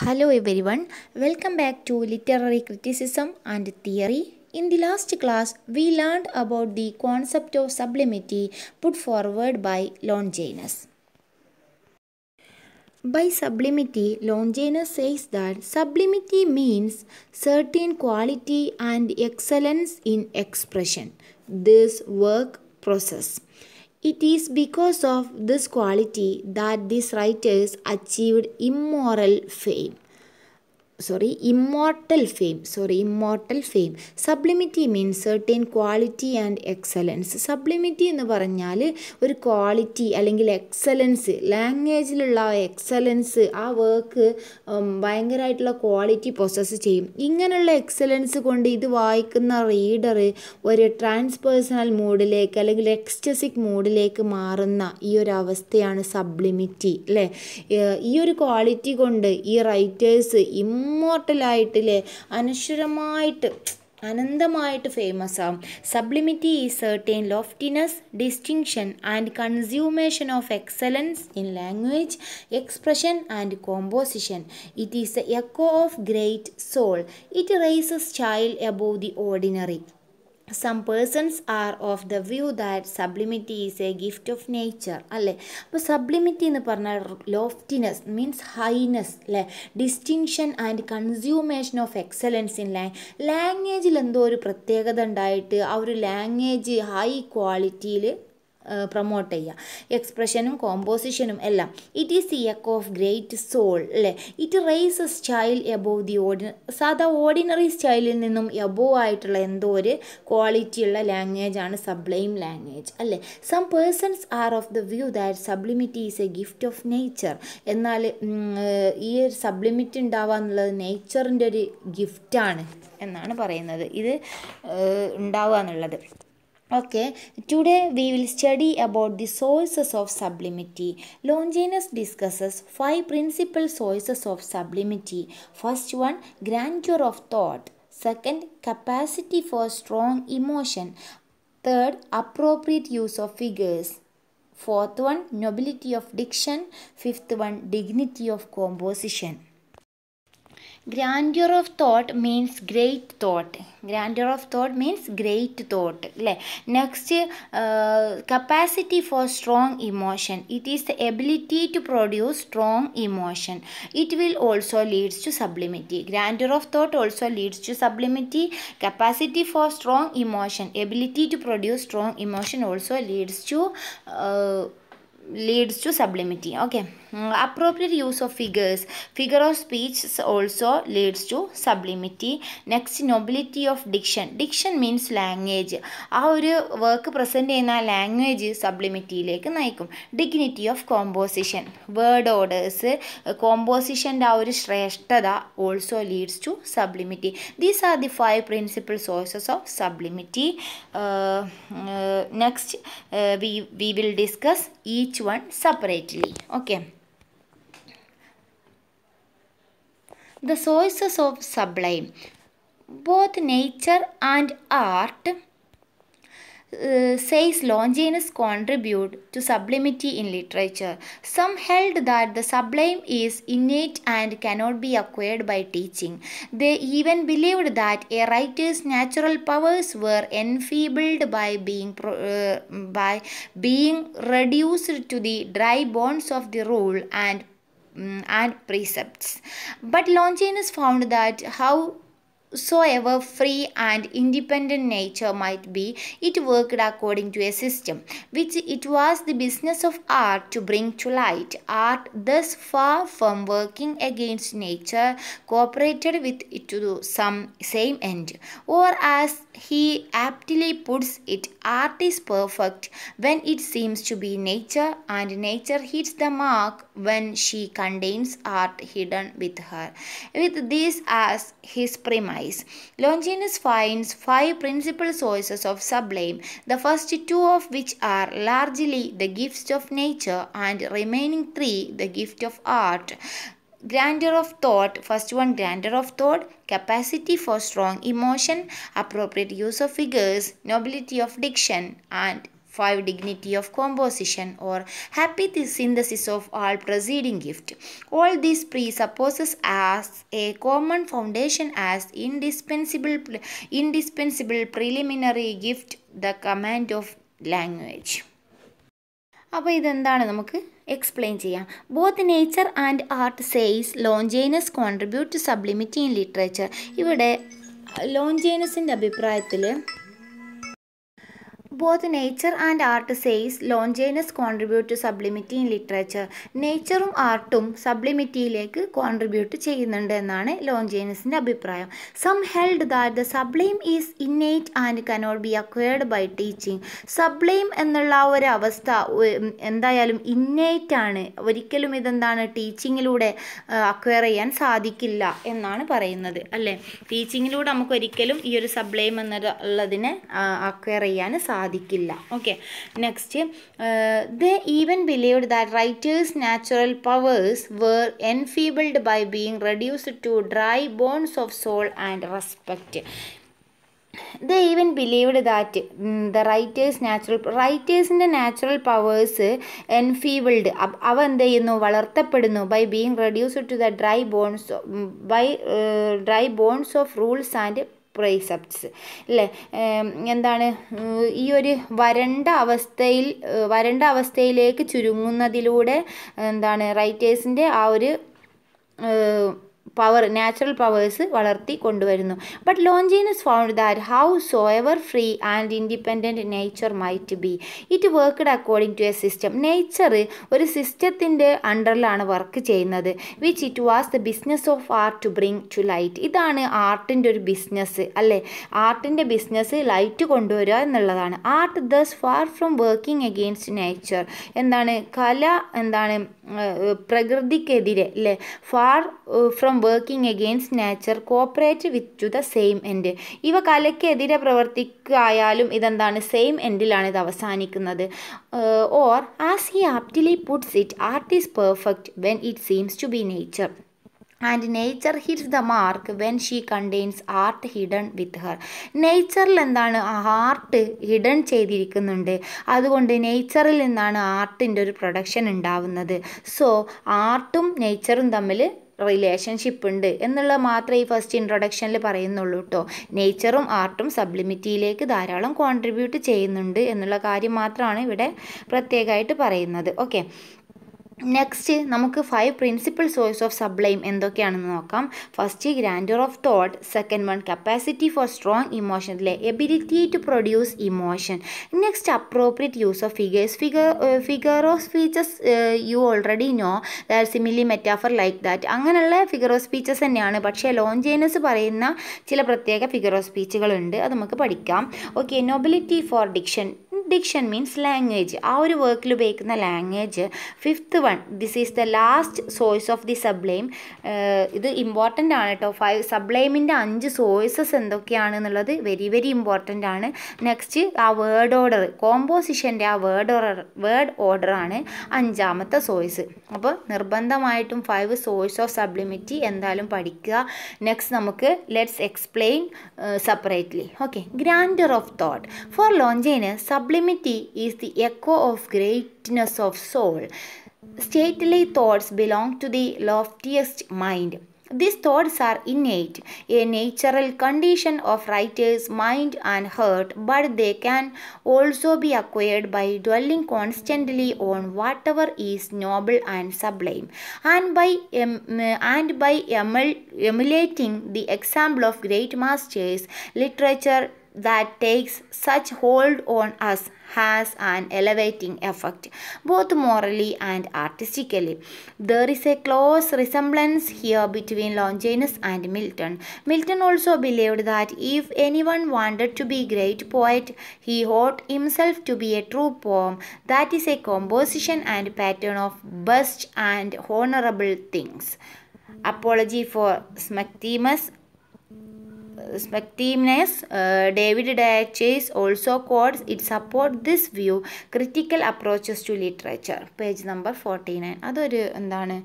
Hello everyone, welcome back to Literary Criticism and Theory. In the last class, we learned about the concept of sublimity put forward by Longinus. By sublimity, Longinus says that sublimity means certain quality and excellence in expression, this work process. It is because of this quality that these writers achieved immoral fame. Sorry immortal fame sorry immortal fame sublimity means certain quality and excellence sublimity എന്ന് പറഞ്ഞാൽ ഒരു quality അല്ലെങ്കിൽ excellence ലാംഗ്വേജിലുള്ള ആ excellence ആ work ഭയങ്കരമായിട്ടുള്ള quality process ചെയ്യും ഇങ്ങനെയുള്ള excellence കൊണ്ട് ഇത് വായിക്കുന്ന റീഡർ ഒരു ട്രാൻസ്പേഴ്സണൽ മൂഡിലേക്ക് അല്ലെങ്കിൽ എക്സ്റ്റസിക് മൂഡിലേക്ക് മാറുന്ന ഈ ഒരു അവസ്ഥയാണ് സബ്ലിമിറ്റി അല്ലേ ഈ ഒരു ക്വാളിറ്റി കൊണ്ട് ഈ റൈറ്റേഴ്സ് ഇമ്മ ഇമ്മോർട്ടലായിട്ടില്ലേ അനശ്വരമായിട്ട് അനന്തമായിട്ട് ഫേമസ് ആവും സബ്ലിമിറ്റി ഈ certain loftiness distinction and consummation of excellence in language expression and composition it is a echo of great soul it rises child above the ordinary some persons are of the view that sublimity is a gift of nature അല്ലേ അപ്പോൾ sublimity എന്ന് പറഞ്ഞാൽ loftiness means highness അല്ലേ distinction and consummation of excellence in lang ലാംഗ്വേജിൽ എന്തോ ഒരു പ്രത്യേകത ഉണ്ടായിട്ട് ആ ഒരു ലാംഗ്വേജ് ഹൈ ക്വാളിറ്റിയിൽ പ്രൊമോട്ട് ചെയ്യുക എക്സ്പ്രഷനും കോമ്പോസിഷനും എല്ലാം it is the echo of great soul അല്ലേ it raises child above the ordinary സാധാ ഓർഡിനറി സ്റ്റൈലിൽ നിന്നും എബോവ് ആയിട്ടുള്ള എന്തോ ഒരു ക്വാളിറ്റിയുള്ള ലാംഗ്വേജാണ് സബ്ലൈം ലാംഗ്വേജ് അല്ലേ some persons are of the view that sublimity is a gift of nature എന്നാൽ ഈ ഒരു സബ്ലിമിറ്റ് ഉണ്ടാവുക എന്നുള്ളത് നേച്ചറിൻ്റെ ഒരു ഗിഫ്റ്റാണ് എന്നാണ് പറയുന്നത് ഇത് ഉണ്ടാവുക എന്നുള്ളത് Okay, today we will study about the sources of sublimity. Longinus discusses five principal sources of sublimity. First one, grandeur of thought. Second, capacity for strong emotion. Third, appropriate use of figures. Fourth one, nobility of diction. Fifth one, dignity of composition grandeur of thought means great thought grandeur of thought means great thought next uh, capacity for strong emotion it is the ability to produce strong emotion it will also leads to sublimity grandeur of thought also leads to sublimity capacity for strong emotion ability to produce strong emotion also leads to uh, leads to sublimity okay appropriate use of figures figure of speech also leads to sublimity next nobility of diction diction means language ആ ഒരു work present ചെയ്യുന്ന ആ language സബ്ലിമിറ്റിയിലേക്ക് നയിക്കും dignity of composition word orders കോമ്പോസിഷൻ്റെ ആ ഒരു ശ്രേഷ്ഠത also leads to sublimity these are the five principle sources of sublimity Next, uh, we, we will discuss each one separately. Okay. The sources of sublime. Both nature and art uh, says Longinus contribute to sublimity in literature. Some held that the sublime is innate and cannot be acquired by teaching. They even believed that a writer's natural powers were enfeebled by being pro, uh, by being reduced to the dry bones of the rule and mm, and precepts. But Longinus found that how soever free and independent nature might be, it worked according to a system, which it was the business of art to bring to light. Art, thus far from working against nature, cooperated with it to some same end. Or as he aptly puts it, art is perfect when it seems to be nature, and nature hits the mark when she contains art hidden with her. With this as his premise. Longinus finds five principal sources of sublime, the first two of which are largely the gifts of nature and remaining three the gift of art grandeur of thought first one grandeur of thought capacity for strong emotion appropriate use of figures nobility of diction and 5. Dignity of composition or happy synthesis of all preceding gift. All this presupposes as a common foundation as indispensable, indispensable preliminary gift the command of language. അപ്പോൾ ഇതെന്താണ് നമുക്ക് explain ചെയ്യാം both nature and art says Longinus contribute to sublimity in literature ഇവിടെ ലോഞ്ചേനസിൻ്റെ അഭിപ്രായത്തിൽ both nature and art says Longinus contribute to sublimity in literature നേച്ചറും ആർട്ടും സബ്ലിമിറ്റിയിലേക്ക് കോൺട്രിബ്യൂട്ട് ചെയ്യുന്നുണ്ട് എന്നാണ് ലോഞ്ചേനസിൻ്റെ അഭിപ്രായം some held that the sublime is innate and cannot be acquired by teaching sublime എന്നുള്ള ആ ഒരു അവസ്ഥ എന്തായാലും ഇന്നേറ്റ് ആണ് ഒരിക്കലും ഇതെന്താണ് ടീച്ചിങ്ങിലൂടെ അക്വയർ ചെയ്യാൻ സാധിക്കില്ല എന്നാണ് പറയുന്നത് അല്ലേ ടീച്ചിങ്ങിലൂടെ നമുക്ക് ഒരിക്കലും ഈ ഒരു സബ്ലൈം എന്നുള്ളതിനെ അക്വയർ ചെയ്യാൻ സാധിക്കും സാധിക്കില്ല okay next they even believed that writers natural powers were enfeebled by being reduced to dry bones of soul and respect they even believed that the writers natural റൈറ്റേഴ്സിൻ്റെ നാച്ചുറൽ പവേഴ്സ് എൻഫീബിൾഡ് അവ എന്ത് ചെയ്യുന്നു വളർത്തപ്പെടുന്നു by being reduced to the dry bones by dry bones of rules and precepts അല്ലേ എന്താണ് ഈ ഒരു വരണ്ട അവസ്ഥയിൽ വരണ്ട അവസ്ഥയിലേക്ക് ചുരുങ്ങുന്നതിലൂടെ എന്താണ് റൈറ്റേഴ്സിൻ്റെ ആ ഒരു പവർ നാച്ചുറൽ പവേഴ്സ് വളർത്തി കൊണ്ടുവരുന്നു but Longinus found that howsoever free and independent nature might be it worked according to a system nature ഒരു സിസ്റ്റത്തിൻ്റെ അണ്ടറിലാണ് വർക്ക് ചെയ്യുന്നത് which it was the business of art to bring to light ഇതാണ് ആർട്ടിൻ്റെ ഒരു business അല്ലേ ആർട്ടിൻ്റെ business light കൊണ്ടുവരിക എന്നുള്ളതാണ് art thus far from working against nature എന്താണ് കല എന്താണ് പ്രകൃതിക്കെതിരെ അല്ലേ far from working against nature cooperate with to the same end ഇവ കലയ്ക്കെതിരെ പ്രവർത്തിക്കായാലും ഇതെന്താണ് സെയിം എൻഡിലാണ് ഇത് അവസാനിക്കുന്നത് or as he aptly puts it art is perfect when it seems to be nature and nature hits the mark when she contains art hidden with her നേച്ചറിൽ എന്താണ് art hidden ചെയ്തിരിക്കുന്നുണ്ട് അതുകൊണ്ട് നേച്ചറിൽ നിന്നാണ് ആർട്ടിൻ്റെ ഒരു പ്രൊഡക്ഷൻ ഉണ്ടാവുന്നത് so ആർട്ടും നേച്ചറും തമ്മിൽ relationship ഉണ്ട് എന്നുള്ളത് മാത്രമേ ഈ ഫസ്റ്റ് ഇൻട്രൊഡക്ഷനിൽ പറയുന്നുള്ളൂ കേട്ടോ നേച്ചറും ആർട്ടും സബ്ലിമിറ്റിയിലേക്ക് ധാരാളം കോൺട്രിബ്യൂട്ട് ചെയ്യുന്നുണ്ട് എന്നുള്ള കാര്യം മാത്രമാണ് ഇവിടെ പ്രത്യേകമായിട്ട് പറയുന്നത് ഓക്കെ നെക്സ്റ്റ് നമുക്ക് five principal source of sublime എന്തൊക്കെയാണെന്ന് നോക്കാം first grandeur of thought second one capacity for strong emotion അല്ലെ ability to produce emotion next appropriate use of figures figure figure of speeches you already know there simile metaphor like that അങ്ങനെയുള്ള figure of speeches തന്നെയാണ് പക്ഷേ Longinus പറയുന്ന ചില പ്രത്യേക figure of സ്പീച്ചുകളുണ്ട് അത് നമുക്ക് പഠിക്കാം okay nobility for diction diction means language ആ ഒരു വർക്കിൽ ഉപയോഗിക്കുന്ന language fifth one this is the last source of the sublime ഇത് ഇമ്പോർട്ടൻ്റ് ആണ് കേട്ടോ ഫൈവ് സബ്ലെയിമിൻ്റെ അഞ്ച് സോഴ്സസ് എന്തൊക്കെയാണെന്നുള്ളത് വെരി വെരി ഇമ്പോർട്ടൻ്റ് ആണ് നെക്സ്റ്റ് ആ വേർഡ് ഓർഡർ കോമ്പോസിഷൻ്റെ ആ വേർഡ് ഓർഡർ വേർഡ് ഓർഡറാണ് അഞ്ചാമത്തെ സോഴ്സ് അപ്പോൾ നിർബന്ധമായിട്ടും ഫൈവ് സോഴ്സ് ഓഫ് സബ്ലിമിറ്റി എന്തായാലും പഠിക്കുക നെക്സ്റ്റ് നമുക്ക് let's explain separately okay grandeur of thought for ലോഞ്ചേന് സബ്ലി sublimity is the echo of greatness of soul. Stately thoughts belong to the loftiest mind. These thoughts are innate, a natural condition of writer's mind and heart, but they can also be acquired by dwelling constantly on whatever is noble and sublime, and by um, and by emulating the example of great masters, literature, that takes such hold on us has an elevating effect, both morally and artistically. There is a close resemblance here between Longinus and Milton. Milton also believed that if anyone wanted to be a great poet, he ought himself to be a true poem, that is a composition and pattern of best and honorable things. Apology for Smectimus സ്പെക്റ്റീവ്നെസ് David uh, David also quotes it support this view critical approaches to literature page number forty nine അതൊരു എന്താണ്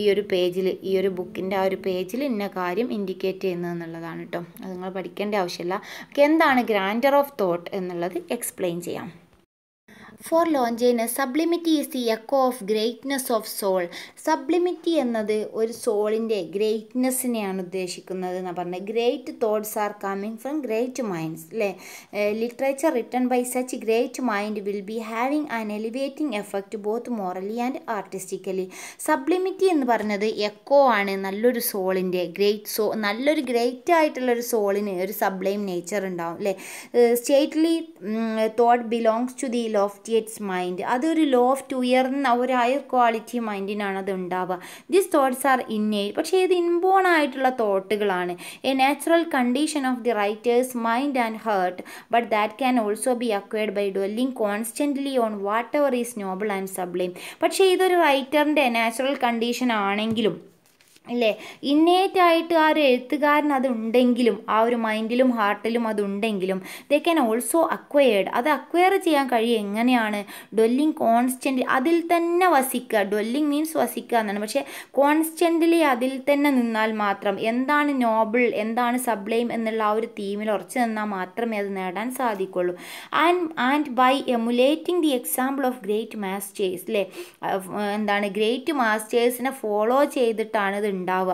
ഈ ഒരു പേജിൽ ഈ ഒരു ബുക്കിൻ്റെ ആ ഒരു പേജിൽ ഇന്ന കാര്യം ഇൻഡിക്കേറ്റ് ചെയ്യുന്നത് എന്നുള്ളതാണ് കേട്ടോ അത് നിങ്ങൾ പഠിക്കേണ്ട ആവശ്യമില്ല എന്താണ് ഗ്രാൻഡർ ഓഫ് തോട്ട് എന്നുള്ളത് എക്സ്പ്ലെയിൻ ചെയ്യാം ഫോർ ലോഞ്ചൈന് sublimity is the echo of greatness of soul sublimity എന്നത് ഒരു സോളിൻ്റെ ഗ്രേറ്റ്നെസ്സിനെയാണ് ഉദ്ദേശിക്കുന്നത് എന്ന് പറഞ്ഞത് great thoughts are coming from great minds അല്ലേ literature written by such great mind will be having an elevating effect both morally and artistically sublimity എന്ന് പറഞ്ഞത് എക്കോ ആണ് നല്ലൊരു സോളിൻ്റെ ഗ്രേറ്റ് സോ നല്ലൊരു ഗ്രേറ്റ് ആയിട്ടുള്ള ഒരു സോളിന് ഒരു സബ്ലൈം നേച്ചർ ഉണ്ടാവും അല്ലേ stately thought belongs to the lofty appreciates mind അതൊരു ലോ ഓഫ് ടു ഉയർന്ന ഒരു ഹയർ ക്വാളിറ്റി മൈൻഡിനാണ് അത് ഉണ്ടാവുക ദിസ് തോട്ട്സ് ആർ ഇന്നേ പക്ഷേ ഇത് ഇൻബോൺ ആയിട്ടുള്ള തോട്ടുകളാണ് a natural condition of the writers mind and heart but that can also be acquired by dwelling constantly on whatever is noble and sublime പക്ഷേ ഇതൊരു റൈറ്ററിൻ്റെ natural condition ആണെങ്കിലും അല്ലേ ആയിട്ട് ആ ഒരു എഴുത്തുകാരൻ അതുണ്ടെങ്കിലും ആ ഒരു മൈൻഡിലും ഹാർട്ടിലും അതുണ്ടെങ്കിലും ദേ ക്യാൻ ഓൾസോ അക്വയേർഡ് അത് അക്വയർ ചെയ്യാൻ കഴിയും എങ്ങനെയാണ് ഡൊല്ലിങ് കോൺസ്റ്റൻ്റ് അതിൽ തന്നെ വസിക്കുക ഡൊല്ലിങ് മീൻസ് വസിക്കുക എന്നാണ് പക്ഷേ കോൺസ്റ്റൻ്റലി അതിൽ തന്നെ നിന്നാൽ മാത്രം എന്താണ് നോബിൾ എന്താണ് സബ്ലൈം എന്നുള്ള ആ ഒരു തീമിൽ ഉറച്ചു നിന്നാൽ മാത്രമേ അത് നേടാൻ സാധിക്കുള്ളൂ and and by emulating the example of great masters അല്ലേ എന്താണ് ഗ്രേറ്റ് മാസ്റ്റേഴ്സിനെ ഫോളോ ചെയ്തിട്ടാണ് ഇത് ഉണ്ടാവുക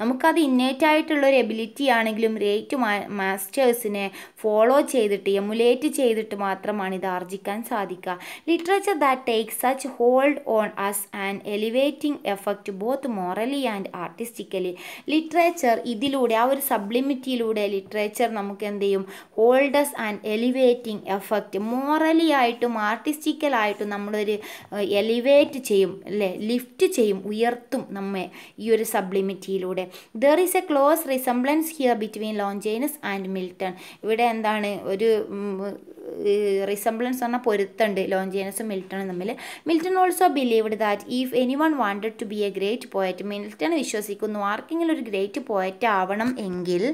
നമുക്കത് ഇന്നേറ്റായിട്ടുള്ളൊരു എബിലിറ്റി ആണെങ്കിലും റേറ്റ് മാസ്റ്റേഴ്സിനെ ഫോളോ ചെയ്തിട്ട് എമുലേറ്റ് ചെയ്തിട്ട് മാത്രമാണ് ഇത് ആർജിക്കാൻ സാധിക്കുക literature that take such hold on us and elevating effect both morally and artistically literature ഇതിലൂടെ ആ ഒരു സബ്ലിമിറ്റിയിലൂടെ ലിറ്ററേച്ചർ നമുക്ക് എന്ത് ചെയ്യും holds and elevating effect morally ആയിട്ടും ആർട്ടിസ്റ്റിക്കലായിട്ടും നമ്മളൊരു എലിവേറ്റ് ചെയ്യും അല്ലേ ലിഫ്റ്റ് ചെയ്യും ഉയർത്തും നമ്മെ ഈ ഒരു സബ്ലിമിറ്റിയിലൂടെ there is a close resemblance here between Longinus and Milton ഇവിടെ എന്താണ് ഒരു റിസംബ്ലൻസ് പറഞ്ഞാൽ പൊരുത്തുണ്ട് ലോഞ്ചേനസും മിൽട്ടണും തമ്മിൽ Milton also believed that if anyone wanted to be a great poet Milton വിശ്വസിക്കുന്നു ആർക്കെങ്കിലും ഒരു ഗ്രേറ്റ് പോയറ്റ് ആവണം എങ്കിൽ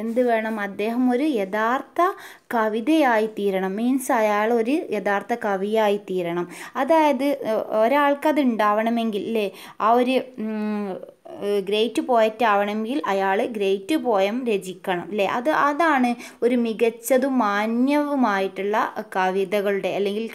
എന്ത് വേണം അദ്ദേഹം ഒരു യഥാർത്ഥ കവിതയായി തീരണം മീൻസ് അയാൾ ഒരു യഥാർത്ഥ കവിയായി തീരണം അതായത് ഒരാൾക്കത് ഉണ്ടാവണമെങ്കിൽ അല്ലേ ആ ഒരു ഗ്രേറ്റ് പോയറ്റ് ആവണമെങ്കിൽ അയാൾ ഗ്രേറ്റ് പോയം രചിക്കണം അല്ലേ അത് അതാണ് ഒരു മികച്ചതും മാന്യവുമായിട്ടുള്ള കവിതകളുടെ അല്ലെങ്കിൽ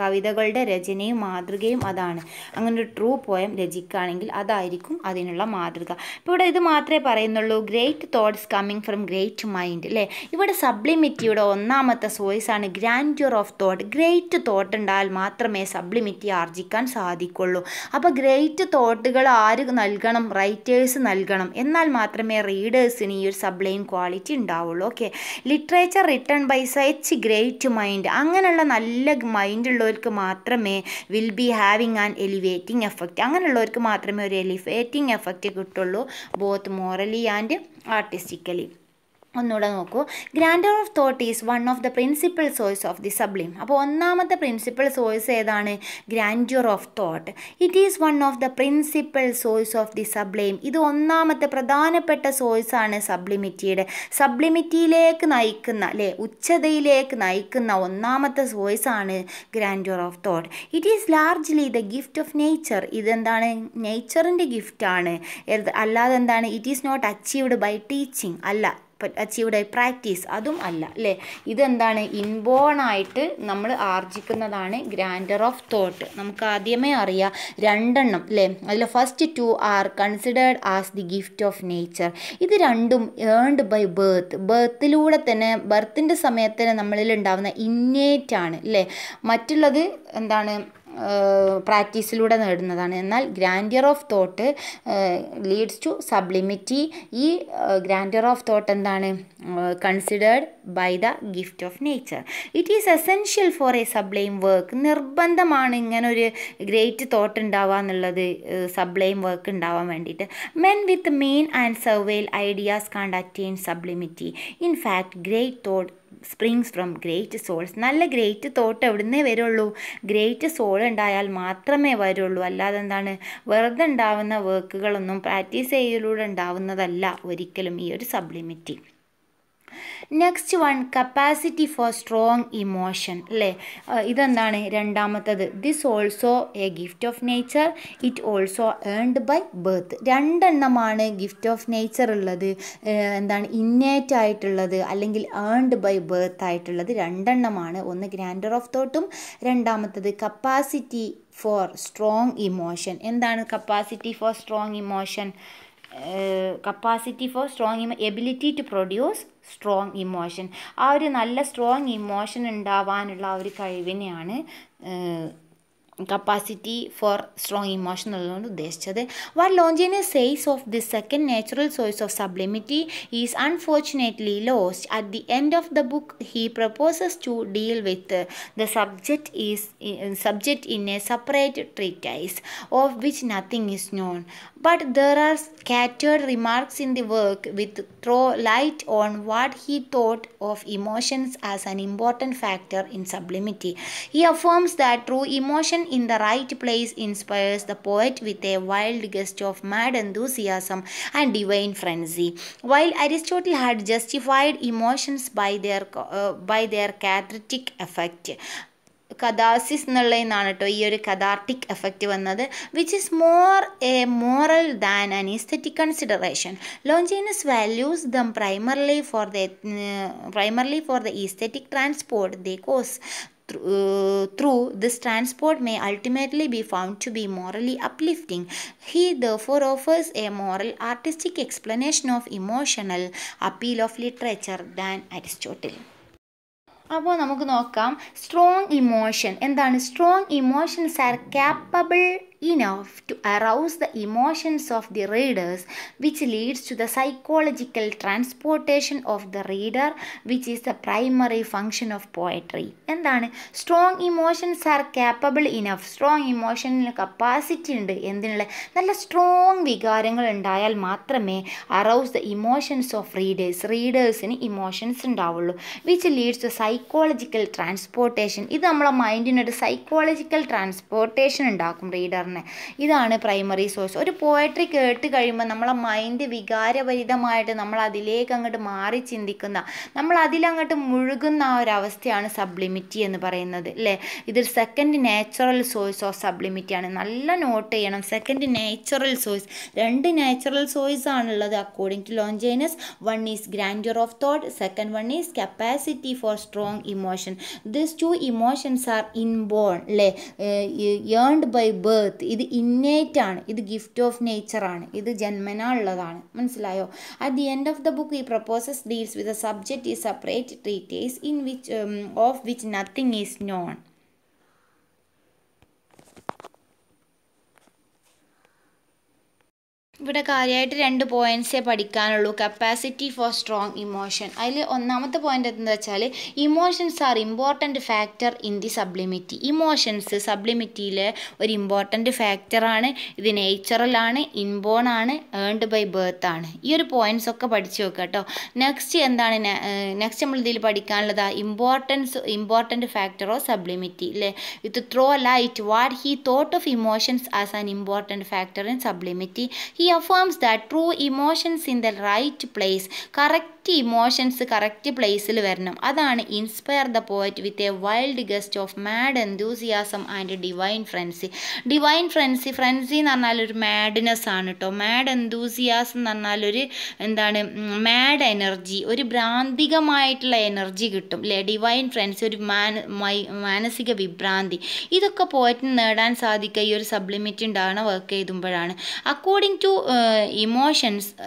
കവിതകളുടെ രചനയും മാതൃകയും അതാണ് അങ്ങനെ ഒരു ട്രൂ പോയം രചിക്കുകയാണെങ്കിൽ അതായിരിക്കും അതിനുള്ള മാതൃക ഇപ്പോൾ ഇവിടെ ഇത് മാത്രമേ പറയുന്നുള്ളൂ great thoughts coming from great mind അല്ലേ ഇവിടെ സബ്ലിമിറ്റിയുടെ ഒന്നാമത്തെ സോയ്സ് ആണ് grandeur of thought great thought ഉണ്ടായാൽ മാത്രമേ സബ്ലിമിറ്റി ആർജിക്കാൻ സാധിക്കുള്ളൂ അപ്പോൾ ഗ്രേറ്റ് തോട്ടുകൾ ആര് നൽകി നൽകണം റൈറ്റേഴ്സ് നൽകണം എന്നാൽ മാത്രമേ റീഡേഴ്സിന് ഈ ഒരു സബ്ലൈം ക്വാളിറ്റി ഉണ്ടാവുള്ളൂ okay literature written by such great mind അങ്ങനെയുള്ള നല്ല മൈൻഡ് ഉള്ളവർക്ക് മാത്രമേ will be having an elevating effect അങ്ങനെയുള്ളവർക്ക് മാത്രമേ ഒരു എലിവേറ്റിംഗ് എഫക്റ്റ് കിട്ടുള്ളൂ ബോത്ത് മോറലി ആൻഡ് ആർട്ടിസ്റ്റിക്കലി ഒന്നുകൂടെ നോക്കൂ grandeur of thought is one of the principal source of the sublime അപ്പോൾ ഒന്നാമത്തെ പ്രിൻസിപ്പൽ സോഴ്സ് ഏതാണ് grandeur of thought it is one of the principal source of the sublime ഇത് ഒന്നാമത്തെ പ്രധാനപ്പെട്ട സോഴ്സാണ് സബ്ലിമിറ്റിയുടെ സബ്ലിമിറ്റിയിലേക്ക് നയിക്കുന്ന അല്ലേ ഉച്ചതയിലേക്ക് നയിക്കുന്ന ഒന്നാമത്തെ സോഴ്സാണ് grandeur of thought it is largely the gift of nature ഇതെന്താണ് നേച്ചറിൻ്റെ ഗിഫ്റ്റാണ് അല്ലാതെ എന്താണ് it is not achieved by teaching അല്ല അച്ചീവ്ഡ് ആയി പ്രാക്ടീസ് അതും അല്ല അല്ലേ ഇതെന്താണ് ഇൻബോണായിട്ട് നമ്മൾ ആർജിക്കുന്നതാണ് ഗ്രാൻഡർ ഓഫ് തോട്ട് നമുക്ക് ആദ്യമേ അറിയാം രണ്ടെണ്ണം അല്ലേ അതിൽ first two are considered as the gift of nature ഇത് രണ്ടും ഏൺഡ് ബൈ ബേർത്ത് ബേർത്തിലൂടെ തന്നെ ബർത്തിൻ്റെ സമയത്ത് തന്നെ നമ്മളിൽ ഉണ്ടാകുന്ന ഇന്നേറ്റാണ് അല്ലേ മറ്റുള്ളത് എന്താണ് പ്രാക്ടീസിലൂടെ നേടുന്നതാണ് എന്നാൽ grandeur of thought leads to sublimity ഈ ഗ്രാൻഡിയർ ഓഫ് തോട്ട് എന്താണ് considered by the gift of nature it is essential for a sublime work നിർബന്ധമാണ് ഇങ്ങനൊരു ഗ്രേറ്റ് തോട്ട് ഉണ്ടാവുക എന്നുള്ളത് സബ്ലൈം വർക്ക് ഉണ്ടാവാൻ വേണ്ടിയിട്ട് men with mean and servile ideas can't attain sublimity in fact great thought springs from great souls നല്ല great thought എവിടുന്നേ വരുള്ളൂ great soul ഉണ്ടായാൽ മാത്രമേ വരുള്ളൂ അല്ലാതെ എന്താണ് വെറുതെ ഉണ്ടാവുന്ന വർക്കുകളൊന്നും പ്രാക്ടീസ് ചെയ്യലൂടെ ഉണ്ടാവുന്നതല്ല ഒരിക്കലും ഈ ഒരു sublimity next one capacity for strong emotion അല്ലേ ഇതെന്താണ് രണ്ടാമത്തത് this also a gift of nature it also earned by birth രണ്ടെണ്ണമാണ് ഗിഫ്റ്റ് ഓഫ് നേച്ചർ ഉള്ളത് എന്താണ് ഇന്നേറ്റായിട്ടുള്ളത് ആയിട്ടുള്ളത് അല്ലെങ്കിൽ ഏൺഡ് ബൈ ബർത്ത് ആയിട്ടുള്ളത് രണ്ടെണ്ണമാണ് ഒന്ന് ഗ്രാൻഡർ ഓഫ് തോട്ടും രണ്ടാമത്തത് കപ്പാസിറ്റി ഫോർ സ്ട്രോങ് ഇമോഷൻ എന്താണ് capacity for strong emotion capacity for strong ability to produce strong emotion ആ ഒരു നല്ല സ്ട്രോങ് ഇമോഷൻ ഉണ്ടാവാനുള്ള ആ ഒരു കഴിവിനെയാണ് കപ്പാസിറ്റി ഫോർ സ്ട്രോങ് ഇമോഷൻ എന്നതുകൊണ്ട് ഉദ്ദേശിച്ചത് what Longinus says of the second natural source of sublimity is unfortunately lost at the end of the book he proposes to deal with the subject is subject in a separate treatise of which nothing is known but there are scattered remarks in the work which throw light on what he thought of emotions as an important factor in sublimity. He affirms that true emotion in the right place inspires the poet with a wild gust of mad enthusiasm and divine frenzy. While Aristotle had justified emotions by their, uh, by their cathartic effect, catharsis എന്നുള്ളതിന്നാണ് കേട്ടോ ഈ ഒരു cathartic effect വന്നത് which is more a moral than an aesthetic consideration Longinus values them primarily for the primarily for the aesthetic transport the cause through this transport may ultimately be found to be morally uplifting. He therefore offers a moral artistic explanation of emotional appeal of literature than Aristotle. അപ്പോൾ നമുക്ക് നോക്കാം strong emotion എന്താണ് strong emotions are capable enough to arouse the emotions of the readers, which leads to the psychological transportation of the reader, which is the primary function of poetry. എന്താണ് strong emotions are capable enough strong ഇമോഷനിൽ capacity ഉണ്ട് എന്തിനുള്ള നല്ല strong വികാരങ്ങൾ ഉണ്ടായാൽ മാത്രമേ arouse the emotions of readers റീഡേഴ്സിന് emotions ഉണ്ടാവുള്ളൂ which leads to psychological transportation ഇത് നമ്മളെ മൈൻഡിനൊരു സൈക്കോളജിക്കൽ ട്രാൻസ്പോർട്ടേഷൻ ഉണ്ടാക്കും റീഡർ സാറിന് ഇതാണ് പ്രൈമറി സോഴ്സ് ഒരു പോയട്രി കേട്ട് കഴിയുമ്പോൾ നമ്മളെ മൈൻഡ് വികാരഭരിതമായിട്ട് നമ്മൾ അതിലേക്ക് അങ്ങോട്ട് മാറി ചിന്തിക്കുന്ന നമ്മൾ അതിലങ്ങോട്ട് മുഴുകുന്ന ആ ഒരു അവസ്ഥയാണ് സബ്ലിമിറ്റി എന്ന് പറയുന്നത് അല്ലേ ഇതൊരു second natural source of sublimity ആണ് നല്ല നോട്ട് ചെയ്യണം സെക്കൻഡ് നാച്ചുറൽ സോഴ്സ് രണ്ട് നാച്ചുറൽ സോഴ്സ് ആണുള്ളത് according to Longinus one is grandeur of thought second one is capacity for strong emotion this two emotions are inborn അല്ലേ earned by birth birth ഇത് innate ആണ് ഇത് gift of നേച്ചറാണ് ഇത് ജന്മന ഉള്ളതാണ് മനസ്സിലായോ at the end of the book ഈ proposes deals with a subject ഈ separate ട്രീറ്റേഴ്സ് in which of which nothing is known ഇവിടെ കാര്യമായിട്ട് രണ്ട് പോയിൻറ്റ്സേ പഠിക്കാനുള്ളൂ കപ്പാസിറ്റി ഫോർ സ്ട്രോങ് ഇമോഷൻ അതിൽ ഒന്നാമത്തെ പോയിന്റ് എന്താ വെച്ചാൽ emotions are important factor in the sublimity emotions സബ്ലിമിറ്റിയിലെ ഒരു ഇമ്പോർട്ടൻറ്റ് ഫാക്ടറാണ് ഇത് നേച്ചുറലാണ് ഇൻബോൺ ആണ് ഏൺഡ് ബൈ ബേർത്ത് ആണ് ഈ ഒരു പോയിന്റ്സ് ഒക്കെ പഠിച്ചു നോക്കുക കേട്ടോ നെക്സ്റ്റ് എന്താണ് നെക്സ്റ്റ് നമ്മൾ ഇതിൽ പഠിക്കാനുള്ളത് importance important factor of sublimity അല്ലേ ഇത് throw light what he thought of emotions as an important factor in sublimity he he affirms that true emotions in the right place correct emotions correct പ്ലേസിൽ വരണം അതാണ് inspire the poet with a wild gust of mad enthusiasm and divine frenzy divine frenzy frenzy എന്ന് പറഞ്ഞാൽ ഒരു madness ആണ് കേട്ടോ mad എന്തൂസിയാസം എന്ന് പറഞ്ഞാൽ ഒരു എന്താണ് മാഡ് എനർജി ഒരു ഭ്രാന്തികമായിട്ടുള്ള എനർജി കിട്ടും അല്ലേ ഡിവൈൻ ഫ്രൻസി ഒരു മാനസിക വിഭ്രാന്തി ഇതൊക്കെ പോയറ്റിന് നേടാൻ സാധിക്കുക ഈ ഒരു സബ്ലിമിറ്റ് ഉണ്ടാകണം വർക്ക് ചെയ്തുമ്പോഴാണ് according to Uh, emotions, uh,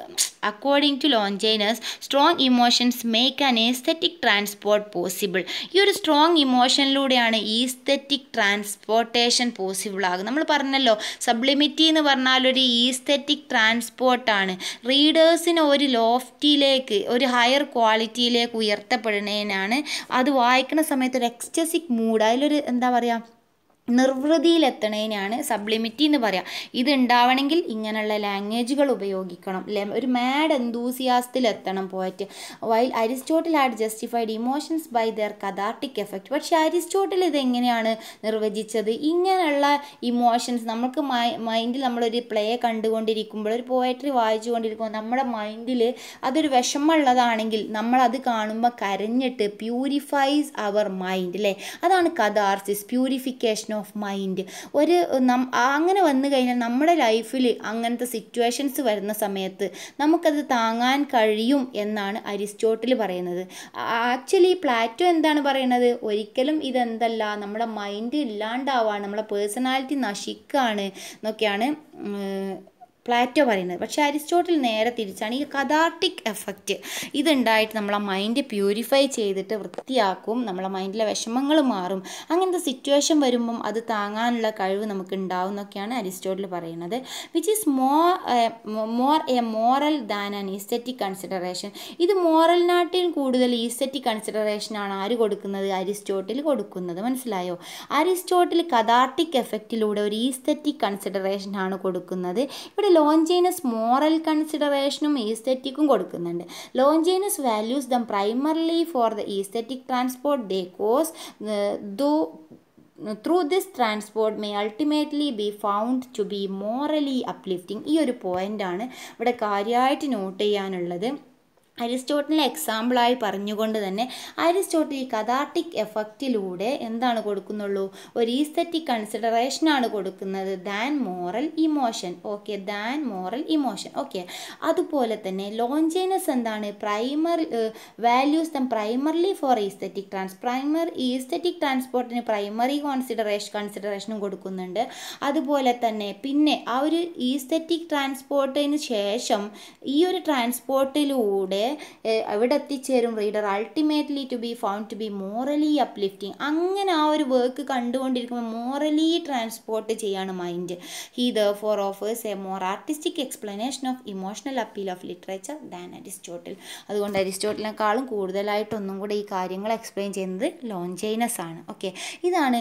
according to Longinus, strong emotions make an aesthetic transport possible. ഈ ഒരു സ്ട്രോങ് ഇമോഷനിലൂടെയാണ് ഈസ്തെറ്റിക് ട്രാൻസ്പോർട്ടേഷൻ പോസിബിൾ ആകുന്നത് നമ്മൾ പറഞ്ഞല്ലോ സബ്ലിമിറ്റി എന്ന് പറഞ്ഞാൽ ഒരു ഈസ്തെറ്റിക് ട്രാൻസ്പോർട്ടാണ് റീഡേഴ്സിനെ ഒരു ലോഫ്റ്റിയിലേക്ക് ഒരു ഹയർ ക്വാളിറ്റിയിലേക്ക് ഉയർത്തപ്പെടുന്നതിനാണ് അത് വായിക്കുന്ന സമയത്ത് ഒരു എക്സ്റ്റസിക് മൂഡ് അതിലൊരു എന്താ പറയുക നിർവൃതിയിലെത്തണേനാണ് സബ്ലിമിറ്റി എന്ന് പറയാം ഇത് ഉണ്ടാവണമെങ്കിൽ ഇങ്ങനെയുള്ള ലാംഗ്വേജുകൾ ഉപയോഗിക്കണം അല്ലേ ഒരു മാഡ് എന്തൂസിയാസത്തിലെത്തണം poet while Aristotle had justified emotions by their cathartic effect പക്ഷേ അരിസ്റ്റോട്ടിൽ ഇത് എങ്ങനെയാണ് നിർവചിച്ചത് ഇങ്ങനെയുള്ള ഇമോഷൻസ് നമുക്ക് മൈൻഡിൽ നമ്മളൊരു പ്ലേ കണ്ടുകൊണ്ടിരിക്കുമ്പോൾ ഒരു പോയട്രി വായിച്ചുകൊണ്ടിരിക്കുമ്പോൾ നമ്മുടെ മൈൻഡിൽ അതൊരു വിഷമമുള്ളതാണെങ്കിൽ നമ്മളത് കാണുമ്പോൾ കരഞ്ഞിട്ട് പ്യൂരിഫൈസ് അവർ മൈൻഡ് അല്ലേ അതാണ് കഥാർസിസ് പ്യൂരിഫിക്കേഷൻ ഓഫ് മൈൻഡ് ഒരു അങ്ങനെ വന്നു കഴിഞ്ഞാൽ നമ്മുടെ ലൈഫിൽ അങ്ങനത്തെ സിറ്റുവേഷൻസ് വരുന്ന സമയത്ത് നമുക്കത് താങ്ങാൻ കഴിയും എന്നാണ് അരിസ്റ്റോട്ടിൽ പറയുന്നത് ആക്ച്വലി പ്ലാറ്റോ എന്താണ് പറയുന്നത് ഒരിക്കലും ഇതെന്തല്ല നമ്മുടെ മൈൻഡ് ഇല്ലാണ്ടാവാണ് നമ്മളെ പേഴ്സണാലിറ്റി നശിക്കാണ് എന്നൊക്കെയാണ് പ്ലാറ്റോ പറയുന്നത് പക്ഷേ അരിസ്റ്റോട്ടിൽ നേരെ തിരിച്ചാണ് ഈ കഥാർട്ടിക് എഫക്റ്റ് ഇതുണ്ടായിട്ട് നമ്മളെ മൈൻഡ് പ്യൂരിഫൈ ചെയ്തിട്ട് വൃത്തിയാക്കും നമ്മളെ മൈൻഡിലെ വിഷമങ്ങൾ മാറും അങ്ങനത്തെ സിറ്റുവേഷൻ വരുമ്പം അത് താങ്ങാനുള്ള കഴിവ് നമുക്ക് ഉണ്ടാവും എന്നൊക്കെയാണ് അരിസ്റ്റോട്ടിൽ പറയുന്നത് which is more more a moral than an aesthetic consideration ഇത് മോറൽ നാട്ടിൽ കൂടുതൽ ഈസ്തറ്റിക് കൺസിഡറേഷനാണ് ആര് കൊടുക്കുന്നത് അരിസ്റ്റോട്ടിൽ കൊടുക്കുന്നത് മനസ്സിലായോ അരിസ്റ്റോട്ടിൽ കഥാർട്ടിക് എഫക്റ്റിലൂടെ ഒരു ഈസ്തറ്റിക് കൺസിഡറേഷനാണ് കൊടുക്കുന്നത് ഇവിടെ ലോഞ്ചൈനസ് മോറൽ കൺസിഡറേഷനും ഈസ്തറ്റിക്കും കൊടുക്കുന്നുണ്ട് Longinus values them primarily for the aesthetic transport they cause though through this transport may ultimately be found to be morally uplifting ഈ ഒരു പോയിൻ്റാണ് ഇവിടെ കാര്യമായിട്ട് നോട്ട് ചെയ്യാനുള്ളത് അരിസ്റ്റോട്ടിലെ എക്സാമ്പിളായി പറഞ്ഞുകൊണ്ട് തന്നെ അരിസ്റ്റോട്ടിൽ ഈ കഥാർട്ടിക് എഫക്റ്റിലൂടെ എന്താണ് കൊടുക്കുന്നുള്ളൂ ഒരു ഈസ്തറ്റിക് കൺസിഡറേഷനാണ് കൊടുക്കുന്നത് than moral emotion okay than moral emotion okay അതുപോലെ തന്നെ ലോഞ്ചേനസ് എന്താണ് primary values them primarily for aesthetic trans primary aesthetic ട്രാൻസ്പോർട്ടിന് പ്രൈമറി കോൺസിഡറേഷൻ കൺസിഡറേഷനും കൊടുക്കുന്നുണ്ട് അതുപോലെ തന്നെ പിന്നെ ആ ഒരു ഈസ്തറ്റിക് ട്രാൻസ്പോർട്ടിന് ശേഷം ഈ ഒരു ട്രാൻസ്പോർട്ടിലൂടെ എവിടെ എത്തിച്ചേരും reader ultimately to be found to be morally uplifting അങ്ങനെ ആ ഒരു വർക്ക് കണ്ടുകൊണ്ടിരിക്കുമ്പോൾ മോറലി ട്രാൻസ്പോർട്ട് ചെയ്യാണ് mind he the for offers a more artistic explanation of emotional appeal of literature than Aristotle അതുകൊണ്ട് അരിസ്റ്റോട്ടിനേക്കാളും കൂടുതലായിട്ടൊന്നും കൂടെ ഈ കാര്യങ്ങൾ എക്സ്പ്ലെയിൻ ചെയ്യുന്നത് ലോഞ്ചൈനസ് ആണ് ഓക്കെ ഇതാണ്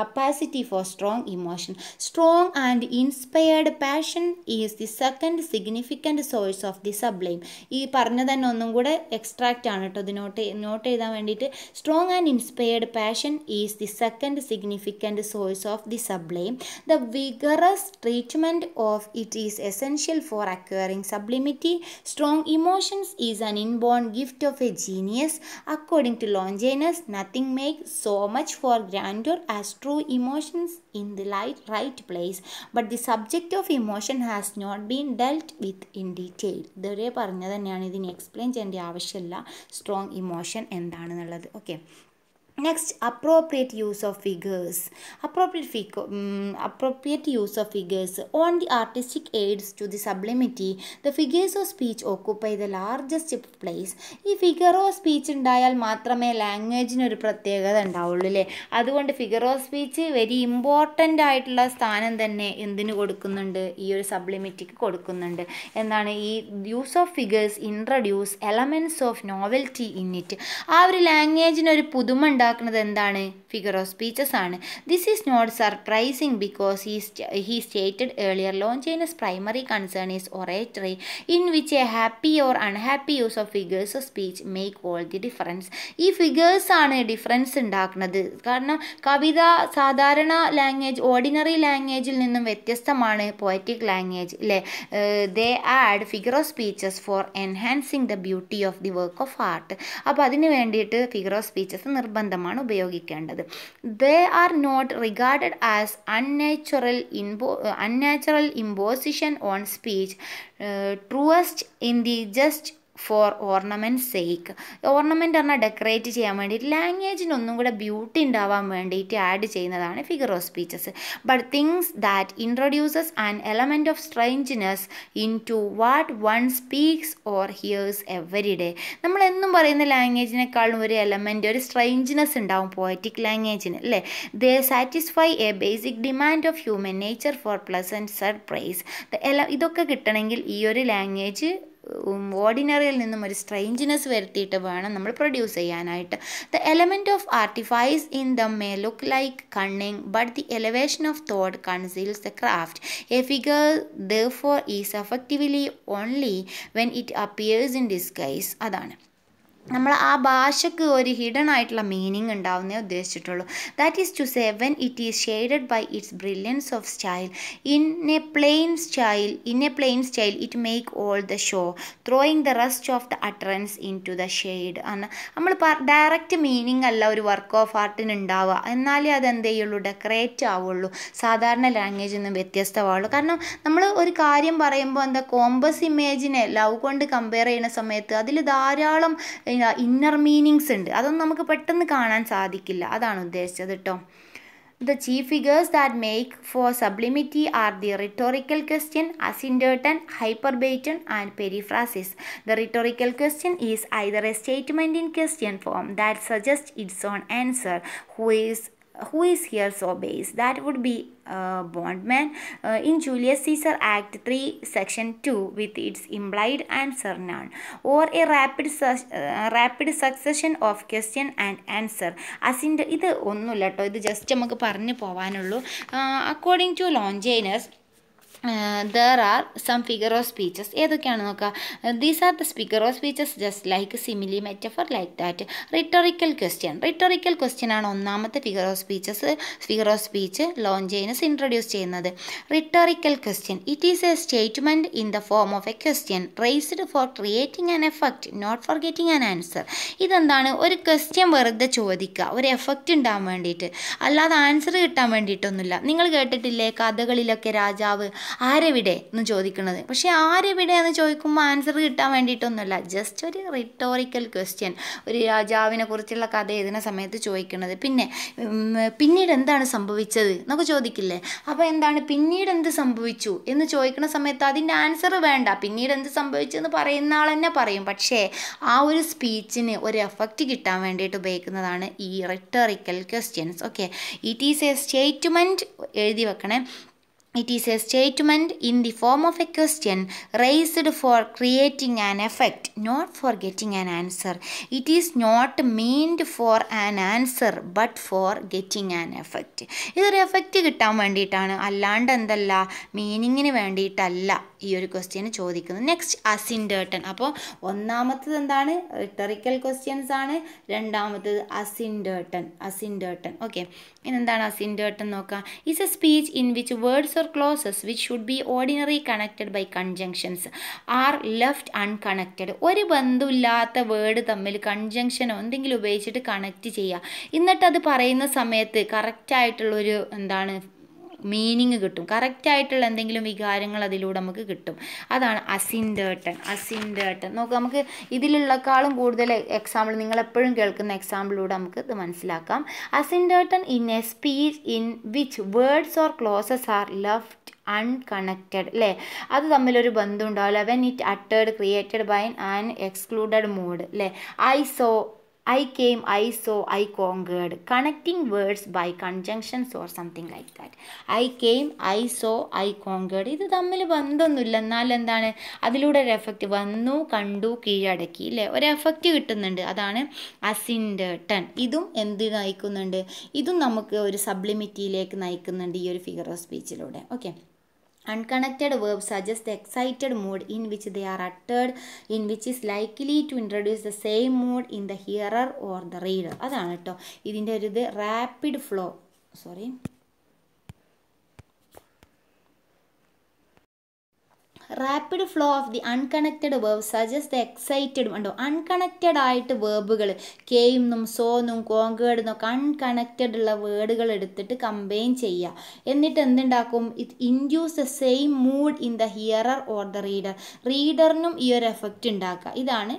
capacity for strong emotion strong and inspired passion is the second significant source of the sublime ഈ പറഞ്ഞത് തന്നെ ഒന്നും കൂടെ എക്സ്ട്രാക്റ്റ് ആണ് കേട്ടോ ഇത് നോട്ട് നോട്ട് എഴുതാൻ വേണ്ടിയിട്ട് strong and inspired passion is the second significant source of the sublime the vigorous treatment of it is essential for acquiring sublimity strong emotions is an inborn gift of a genius according to Longinus nothing make so much for grandeur as true emotions in the light right place but the subject of emotion has not been dealt with in detail ഇതുവരെ പറഞ്ഞു തന്നെയാണ് എന്താണ് ഇതിന് explain ചെയ്യേണ്ട ആവശ്യമില്ല strong emotion എന്താണെന്നുള്ളത് okay next appropriate use of figures appropriate fig appropriate use of figures on the artistic aids to the sublimity the figures of speech occupy the largest place ഈ figure of speech ഉണ്ടായാൽ മാത്രമേ ലാംഗ്വേജിനൊരു പ്രത്യേകത ഉണ്ടാവുള്ളൂ അല്ലേ അതുകൊണ്ട് figure of speech very important ആയിട്ടുള്ള സ്ഥാനം തന്നെ എന്തിനു കൊടുക്കുന്നുണ്ട് ഈ ഒരു സബ്ലിമിറ്റിക്ക് കൊടുക്കുന്നുണ്ട് എന്താണ് ഈ use of figures introduce elements of novelty in it ആ ഒരു ലാംഗ്വേജിനൊരു പുതുമ ഉണ്ടാക്കുന്നത് എന്താണ് ഫിഗർ ഓഫ് സ്പീച്ചസ് ആണ് this is not surprising because he he stated earlier ചെയ്യുന്ന primary concern is oratory in which a happy or unhappy use of figures of speech make all the difference ഈ figures ആണ് difference ഉണ്ടാക്കുന്നത് കാരണം കവിത സാധാരണ language ordinary ലാംഗ്വേജിൽ നിന്നും വ്യത്യസ്തമാണ് poetic language അല്ലേ they add figure of speeches for enhancing the beauty of the work of art അപ്പോൾ അതിന് വേണ്ടിയിട്ട് ഫിഗർ ഓഫ് സ്പീച്ചസ് നിർബന്ധം മാത്രമാണ് ഉപയോഗിക്കേണ്ടത് they are not regarded as unnatural ഇൻപോ unnatural imposition on speech truest in the just for ornament sake ornament പറഞ്ഞാൽ decorate ചെയ്യാൻ വേണ്ടിയിട്ട് ലാംഗ്വേജിനൊന്നും കൂടെ ബ്യൂട്ടി ഉണ്ടാവാൻ വേണ്ടിയിട്ട് ആഡ് ചെയ്യുന്നതാണ് figure of speeches but things that introduces an element of strangeness in to what one speaks or hears every day നമ്മൾ എന്നും പറയുന്ന ലാംഗ്വേജിനേക്കാളും ഒരു എലമെൻ്റ് ഒരു സ്ട്രെഞ്ചിനെസ് ഉണ്ടാവും പോയറ്റിക് ലാംഗ്വേജിന് അല്ലേ they satisfy a basic demand of human nature for and surprise ഇതൊക്കെ കിട്ടണമെങ്കിൽ ഈ ഒരു ലാംഗ്വേജ് ഓർഡിനറിയിൽ നിന്നും ഒരു സ്ട്രെയിഞ്ചിനെസ് വരുത്തിയിട്ട് വേണം നമ്മൾ പ്രൊഡ്യൂസ് ചെയ്യാനായിട്ട് the element of artifice in the may look like cunning but the elevation of thought conceals the craft a figure the for is effectively only when it appears in disguise അതാണ് നമ്മൾ ആ ഭാഷയ്ക്ക് ഒരു hidden ആയിട്ടുള്ള meaning ഉണ്ടാവുന്നേ ഉദ്ദേശിച്ചിട്ടുള്ളൂ that is to seven it is shaded by its brilliance of style in a plain style in a plain style it make all the show throwing the rest of the utterance into the shade ആണ് നമ്മൾ direct meaning അല്ല ഒരു work of ആർട്ടിന് ഉണ്ടാവുക എന്നാലേ അത് എന്ത് ചെയ്യുള്ളൂ decorate ആവുള്ളൂ സാധാരണ ലാംഗ്വേജിൽ നിന്ന് വ്യത്യസ്തമാവുള്ളൂ കാരണം നമ്മൾ ഒരു കാര്യം പറയുമ്പോൾ എന്താ കോമ്പസ് ഇമേജിനെ ലവ് കൊണ്ട് കമ്പയർ ചെയ്യുന്ന സമയത്ത് അതിൽ ധാരാളം ഇന്നർ മീനിങ്സ് ഉണ്ട് അതൊന്നും നമുക്ക് പെട്ടെന്ന് കാണാൻ സാധിക്കില്ല അതാണ് ഉദ്ദേശിച്ചത് കേട്ടോ the chief figures that make for sublimity are the rhetorical question asyndeton baton and periphrasis the rhetorical question is either a statement in question form that suggest its own answer who is who is here so base that would be uh, bondman uh, in Julius Caesar Act 3 section 2 with its implied answer none or a rapid uh, rapid succession of question and answer as in the, either one just നമുക്ക് പറഞ്ഞു പോകാനുള്ളൂ according there are some figure of speeches ഏതൊക്കെയാണ് നോക്കുക these are the speaker of speeches just like simile metaphor like that rhetorical question rhetorical question ആണ് ഒന്നാമത്തെ figure of speeches figure of speech Longinus introduce ചെയ്യുന്നത് rhetorical question it is a statement in the form of a question raised for creating an effect not for getting an answer ഇതെന്താണ് ഒരു question വെറുതെ ചോദിക്കുക ഒരു effect ഉണ്ടാകാൻ വേണ്ടിയിട്ട് അല്ലാതെ answer കിട്ടാൻ വേണ്ടിയിട്ടൊന്നുമില്ല നിങ്ങൾ കേട്ടിട്ടില്ലേ കഥകളിലൊക്കെ രാജാവ് ആരെവിടെ എന്ന് ചോദിക്കുന്നത് പക്ഷേ ആരെവിടെ എന്ന് ചോദിക്കുമ്പോൾ ആൻസർ കിട്ടാൻ വേണ്ടിയിട്ടൊന്നുമല്ല ജസ്റ്റ് ഒരു റിട്ടോറിക്കൽ ക്വസ്റ്റ്യൻ ഒരു രാജാവിനെ കുറിച്ചുള്ള കഥ എഴുതുന്ന സമയത്ത് ചോദിക്കുന്നത് പിന്നെ പിന്നീട് എന്താണ് സംഭവിച്ചത് എന്നൊക്കെ ചോദിക്കില്ലേ അപ്പോൾ എന്താണ് പിന്നീട് എന്ത് സംഭവിച്ചു എന്ന് ചോദിക്കുന്ന സമയത്ത് അതിൻ്റെ ആൻസർ വേണ്ട പിന്നീട് എന്ത് സംഭവിച്ചു എന്ന് പറയുന്ന ആൾ തന്നെ പറയും പക്ഷേ ആ ഒരു സ്പീച്ചിന് ഒരു എഫക്റ്റ് കിട്ടാൻ വേണ്ടിയിട്ട് ഉപയോഗിക്കുന്നതാണ് ഈ rhetorical questions okay it is a statement എഴുതി വെക്കണേ It is a statement in the form of a question raised for creating an effect, not for getting an answer. It is not meant for an answer, but for getting an effect. ഇതൊരു effect കിട്ടാൻ വേണ്ടിയിട്ടാണ് അല്ലാണ്ട് എന്തല്ല മീനിങ്ങിന് വേണ്ടിയിട്ടല്ല ഈ ഒരു question ചോദിക്കുന്നത് next അസിൻഡേർട്ടൺ അപ്പോൾ ഒന്നാമത്തത് എന്താണ് റിട്ടറിക്കൽ ക്വസ്റ്റ്യൻസ് ആണ് രണ്ടാമത്തത് അസിൻഡേർട്ടൺ അസിൻഡേർട്ടൺ ഓക്കെ ഇനെന്താണ് അസിൻഡേർട്ടൺ നോക്കാം is a speech in which words or clauses which should be ordinary connected by conjunctions are left unconnected ഒരു ബന്ധമില്ലാത്ത വേർഡ് തമ്മിൽ കൺജങ്ഷനോ എന്തെങ്കിലും ഉപയോഗിച്ചിട്ട് കണക്റ്റ് ചെയ്യുക എന്നിട്ട് അത് പറയുന്ന സമയത്ത് കറക്റ്റായിട്ടുള്ളൊരു എന്താണ് മീനിങ് കിട്ടും കറക്റ്റായിട്ടുള്ള എന്തെങ്കിലും വികാരങ്ങൾ അതിലൂടെ നമുക്ക് കിട്ടും അതാണ് അസിൻഡേട്ടൻ അസിൻഡേട്ടൻ നോക്ക് നമുക്ക് ഇതിലുള്ളക്കാളും കൂടുതൽ എക്സാമ്പിൾ നിങ്ങളെപ്പോഴും കേൾക്കുന്ന എക്സാമ്പിളിലൂടെ നമുക്ക് ഇത് മനസ്സിലാക്കാം asyndeton in a speech in which words or clauses are left unconnected അല്ലേ അത് തമ്മിലൊരു ബന്ധം ഉണ്ടാവില്ല വെൻ ഇറ്റ് അട്ടേഡ് created by an excluded mood അല്ലേ I saw I came, I saw, I conquered. Connecting words by conjunctions or something like that. I came, I saw, I conquered. ഇത് തമ്മിൽ ബന്ധമൊന്നുമില്ല എന്നാൽ എന്താണ് അതിലൂടെ ഒരു എഫക്റ്റ് വന്നു കണ്ടു കീഴടക്കി അല്ലേ ഒരു എഫക്റ്റ് കിട്ടുന്നുണ്ട് അതാണ് അസിൻഡ് ടൺ ഇതും എന്ത് നയിക്കുന്നുണ്ട് ഇതും നമുക്ക് ഒരു സബ്ലിമിറ്റിയിലേക്ക് നയിക്കുന്നുണ്ട് ഈ ഒരു ഫിഗർ ഓഫ് സ്പീച്ചിലൂടെ okay Unconnected verbs suggest the excited mood in which they are uttered, in which is likely to introduce the same mood in the hearer or the reader. അതാണ് to ഇതിൻ്റെ ഒരു ഇത് rapid flow rapid flow of the unconnected verb suggest the എക്സൈറ്റഡും ഉണ്ടോ unconnected ആയിട്ട് വേർബുകൾ കെയിന്നും സോന്നും കോങ്കേഡെന്നും ഒക്കെ unconnected ഉള്ള വേർഡുകൾ എടുത്തിട്ട് കമ്പയിൻ ചെയ്യുക എന്നിട്ട് എന്തുണ്ടാക്കും ഇത് induce the same mood in the hearer or the reader റീഡറിനും ഈ ഒരു എഫക്റ്റ് ഉണ്ടാക്കുക ഇതാണ്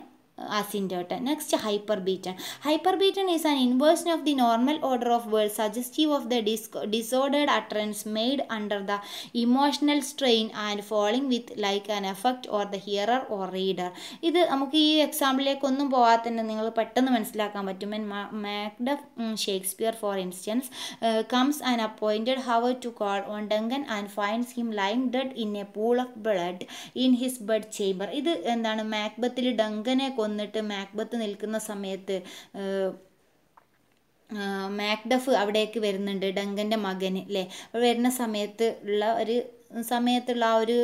hyperbaton hyperbaton is an inversion of the normal order of world suggestive of the dis disordered utterance made under the emotional strain and following with like an effect or the hearer or reader ഇത് നമുക്ക് ഈ എക്സാമ്പിളിലേക്കൊന്നും പോകാതെ തന്നെ നിങ്ങൾ പെട്ടെന്ന് മനസ്സിലാക്കാൻ പറ്റും men Macduff Shakespeare for instance comes and appointed hour to call on Duncan and finds him lying dead in a pool of blood in his bed chamber ഇത് എന്താണ് മാക്ബത്തിൽ ഡങ്കനെ കൊന്നു കൊന്നിട്ട് മാക്ബത്ത് നിൽക്കുന്ന സമയത്ത് മാക്ഡഫ് അവിടേക്ക് വരുന്നുണ്ട് ഡങ്കൻ്റെ മകൻ അല്ലേ വരുന്ന സമയത്ത് ഉള്ള ഒരു സമയത്തുള്ള ആ ഒരു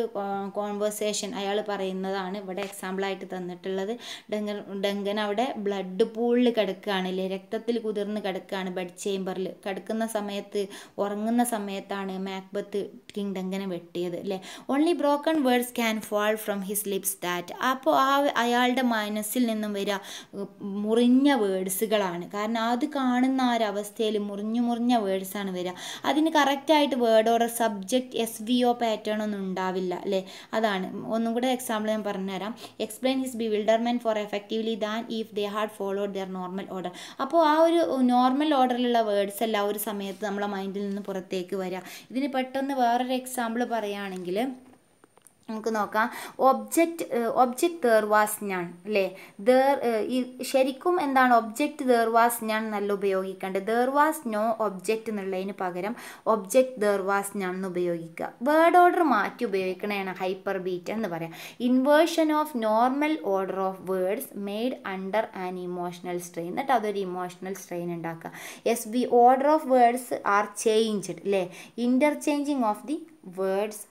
കോൺവെർസേഷൻ അയാൾ പറയുന്നതാണ് ഇവിടെ എക്സാമ്പിളായിട്ട് തന്നിട്ടുള്ളത് ഡെങ്കൻ ഡങ്കൻ അവിടെ ബ്ലഡ് പൂളിൽ കിടക്കുകയാണല്ലേ രക്തത്തിൽ കുതിർന്ന് കിടക്കുകയാണ് ബെഡ് ചേംബറിൽ കിടക്കുന്ന സമയത്ത് ഉറങ്ങുന്ന സമയത്താണ് മാക്ബത്ത് കിങ് ഡങ്കനെ വെട്ടിയത് അല്ലേ only broken words can fall from his lips that അപ്പോൾ ആ അയാളുടെ മനസ്സിൽ നിന്നും വരിക മുറിഞ്ഞ വേർഡ്സുകളാണ് കാരണം അത് കാണുന്ന ആ അവസ്ഥയിൽ മുറിഞ്ഞു മുറിഞ്ഞ വേർഡ്സാണ് വരിക അതിന് കറക്റ്റായിട്ട് word order subject S V O pattern ഒന്നും ഉണ്ടാവില്ല അല്ലേ അതാണ് ഒന്നും കൂടെ എക്സാമ്പിൾ ഞാൻ പറഞ്ഞുതരാം explain his bewilderment for effectively than if they had followed the normal order അപ്പോൾ ആ ഒരു നോർമൽ ഓർഡറിലുള്ള വേർഡ്സ് എല്ലാ ഒരു സമയത്ത് നമ്മളെ മൈൻഡിൽ നിന്ന് പുറത്തേക്ക് വരിക ഇതിന് പെട്ടെന്ന് വേറൊരു എക്സാമ്പിൾ പറയുകയാണെങ്കിൽ നമുക്ക് നോക്കാം ഒബ്ജക്റ്റ് ഒബ്ജക്റ്റ് ദേർ വാസ് ഞാൻ അല്ലേ ദേർ ഈ ശരിക്കും എന്താണ് ഒബ്ജക്റ്റ് ദേർ വാസ് ഞാൻ നല്ല ഉപയോഗിക്കേണ്ടത് ദേർ വാസ് നോ ഒബ്ജക്റ്റ് എന്നുള്ളതിന് പകരം ഒബ്ജക്റ്റ് ദേർ വാസ് ഞാൻ എന്ന് ഉപയോഗിക്കുക വേർഡ് ഓർഡർ മാറ്റി ഉപയോഗിക്കണതാണ് ഹൈപ്പർ ബീറ്റ് എന്ന് പറയാം inversion of normal order of words made under an emotional strain എന്നിട്ട് അതൊരു ഇമോഷണൽ സ്ട്രെയിൻ ഉണ്ടാക്കുക as be order of words are changed അല്ലേ interchanging of the words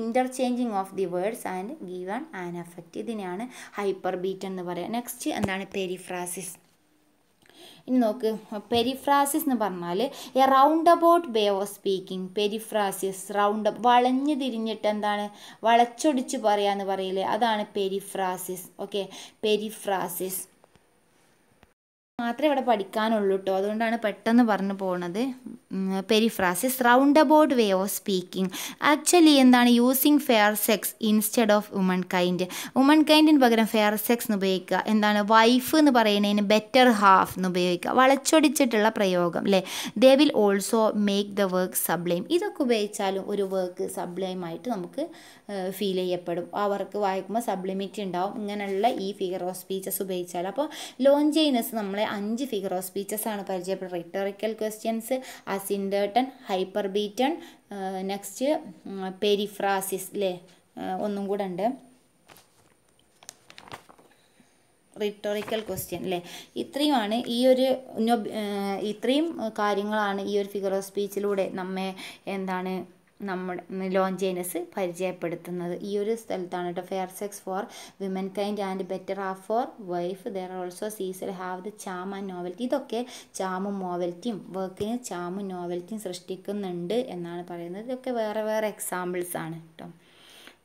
interchanging of the words and given an effect ഇതിനെയാണ് hyperbaton എന്ന് പറയുക next എന്താണ് പെരിഫ്രാസിസ് ഇനി നോക്ക് പെരിഫ്രാസിസ് എന്ന് പറഞ്ഞാൽ a roundabout way of speaking periphrasis round വളഞ്ഞു തിരിഞ്ഞിട്ട് എന്താണ് വളച്ചൊടിച്ച് പറയാന്ന് പറയില്ലേ അതാണ് പെരിഫ്രാസിസ് ഓക്കെ പെരിഫ്രാസിസ് മാത്രമേ ഇവിടെ പഠിക്കാനുള്ളൂ കേട്ടോ അതുകൊണ്ടാണ് പെട്ടെന്ന് പറഞ്ഞു പോണത് periphrasis roundabout way of speaking actually എന്താണ് using fair sex instead of womankind വുമൺ കൈൻഡിന് പകരം ഫെയർ സെക്സ് എന്ന് ഉപയോഗിക്കുക എന്താണ് വൈഫ് എന്ന് പറയുന്നതിന് ബെറ്റർ ഹാഫ് എന്ന് ഉപയോഗിക്കുക വളച്ചൊടിച്ചിട്ടുള്ള പ്രയോഗം അല്ലേ they will also make the work sublime ഇതൊക്കെ ഉപയോഗിച്ചാലും ഒരു വർക്ക് സബ്ലൈമായിട്ട് നമുക്ക് ഫീൽ ചെയ്യപ്പെടും അവർക്ക് വായിക്കുമ്പോൾ സബ്ലിമിറ്റ് ഉണ്ടാവും ഇങ്ങനെയുള്ള ഈ ഫിഗർ ഓഫ് സ്പീച്ചസ് ഉപയോഗിച്ചാൽ അപ്പോൾ ലോഞ്ചേനസ് നമ്മളെ അഞ്ച് ഫിഗർ ഓഫ് സ്പീച്ചസ് ആണ് പരിചയപ്പെടുന്നത് rhetorical questions asyndeton baton next periphrasis അല്ലേ ഒന്നും കൂടെ ഉണ്ട് റിട്ടോറിക്കൽ ക്വസ്റ്റ്യൻ അല്ലേ ഇത്രയുമാണ് ഈ ഒരു ഇത്രയും കാര്യങ്ങളാണ് ഈ ഒരു ഫിഗർ ഓഫ് സ്പീച്ചിലൂടെ നമ്മെ എന്താണ് നമ്മുടെ ലോഞ്ചേനസ് പരിചയപ്പെടുത്തുന്നത് ഈ ഒരു സ്ഥലത്താണ് കേട്ടോ fair sex for womankind and better ആ ഫോർ വൈഫ് ദർ ഓൾസോ സീസൽ have the charm and novelty ഇതൊക്കെ ചാമും നോവൽറ്റിയും വർക്കിന് ചാമും നോവൽറ്റിയും സൃഷ്ടിക്കുന്നുണ്ട് എന്നാണ് പറയുന്നത് ഇതൊക്കെ വേറെ വേറെ എക്സാമ്പിൾസ് ആണ് കേട്ടോ